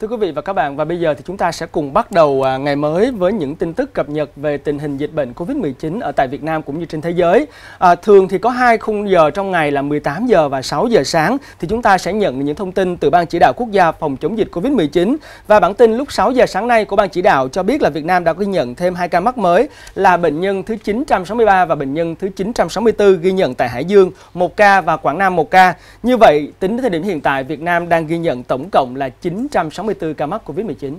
Thưa quý vị và các bạn, và bây giờ thì chúng ta sẽ cùng bắt đầu à, ngày mới với những tin tức cập nhật về tình hình dịch bệnh COVID-19 ở tại Việt Nam cũng như trên thế giới. À, thường thì có hai khung giờ trong ngày là 18 giờ và 6 giờ sáng thì chúng ta sẽ nhận những thông tin từ Ban Chỉ đạo Quốc gia phòng chống dịch COVID-19 và bản tin lúc 6 giờ sáng nay của Ban Chỉ đạo cho biết là Việt Nam đã ghi nhận thêm hai ca mắc mới là bệnh nhân thứ 963 và bệnh nhân thứ 964 ghi nhận tại Hải Dương một ca và Quảng Nam một ca. Như vậy, tính đến thời điểm hiện tại, Việt Nam đang ghi nhận tổng cộng là 960 64 ca mắc COVID-19.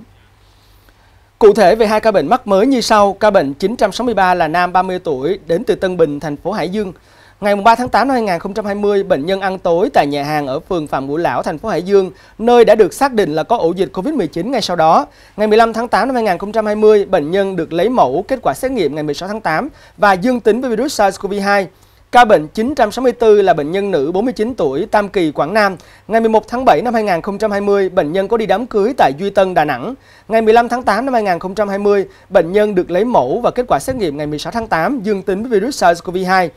Cụ thể về hai ca bệnh mắc mới như sau, ca bệnh 963 là nam 30 tuổi đến từ Tân Bình, thành phố Hải Dương. Ngày 3 tháng 8 năm 2020, bệnh nhân ăn tối tại nhà hàng ở phường Phạm Ngũ Lão, thành phố Hải Dương, nơi đã được xác định là có ổ dịch COVID-19 ngay sau đó. Ngày 15 tháng 8 năm 2020, bệnh nhân được lấy mẫu kết quả xét nghiệm ngày 16 tháng 8 và dương tính với virus SARS-CoV-2. Ca bệnh 964 là bệnh nhân nữ 49 tuổi, Tam Kỳ, Quảng Nam. Ngày 11 tháng 7 năm 2020, bệnh nhân có đi đám cưới tại Duy Tân, Đà Nẵng. Ngày 15 tháng 8 năm 2020, bệnh nhân được lấy mẫu và kết quả xét nghiệm ngày 16 tháng 8 dương tính với virus SARS-CoV-2.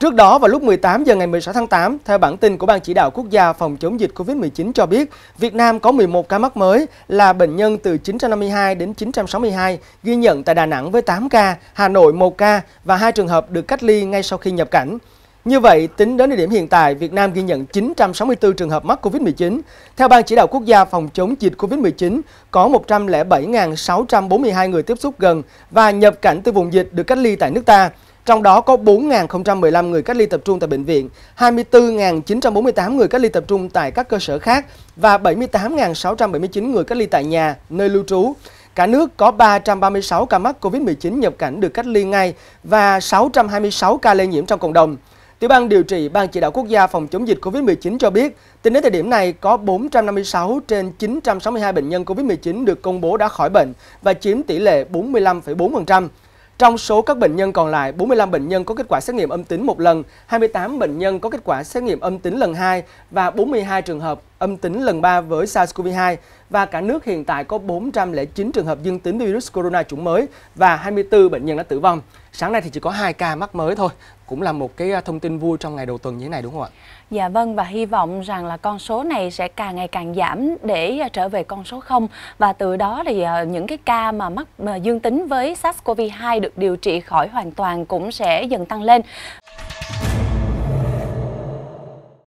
Trước đó vào lúc 18 giờ ngày 16 tháng 8, theo bản tin của Ban chỉ đạo quốc gia phòng chống dịch COVID-19 cho biết, Việt Nam có 11 ca mắc mới là bệnh nhân từ 952 đến 962 ghi nhận tại Đà Nẵng với 8 ca, Hà Nội 1 ca và hai trường hợp được cách ly ngay sau khi nhập cảnh. Như vậy, tính đến thời điểm hiện tại, Việt Nam ghi nhận 964 trường hợp mắc COVID-19. Theo Ban Chỉ đạo Quốc gia phòng chống dịch COVID-19, có 107.642 người tiếp xúc gần và nhập cảnh từ vùng dịch được cách ly tại nước ta trong đó có 4.015 người cách ly tập trung tại bệnh viện, 24.948 người cách ly tập trung tại các cơ sở khác và 78.679 người cách ly tại nhà, nơi lưu trú. Cả nước có 336 ca mắc COVID-19 nhập cảnh được cách ly ngay và 626 ca lây nhiễm trong cộng đồng. Tiểu ban điều trị Ban chỉ đạo quốc gia phòng chống dịch COVID-19 cho biết, tính đến thời điểm này có 456 trên 962 bệnh nhân COVID-19 được công bố đã khỏi bệnh và chiếm tỷ lệ 45,4%. Trong số các bệnh nhân còn lại, 45 bệnh nhân có kết quả xét nghiệm âm tính một lần, 28 bệnh nhân có kết quả xét nghiệm âm tính lần 2 và 42 trường hợp âm tính lần 3 với SARS-CoV-2 và cả nước hiện tại có 409 trường hợp dương tính với virus corona chủng mới và 24 bệnh nhân đã tử vong. Sáng nay thì chỉ có 2 ca mắc mới thôi, cũng là một cái à, thông tin vui trong ngày đầu tuần như thế này đúng không ạ? Dạ vâng và hy vọng rằng là con số này sẽ càng ngày càng giảm để à, trở về con số 0 và từ đó thì à, những cái ca mà mắc mà dương tính với SARS-CoV-2 được điều trị khỏi hoàn toàn cũng sẽ dần tăng lên.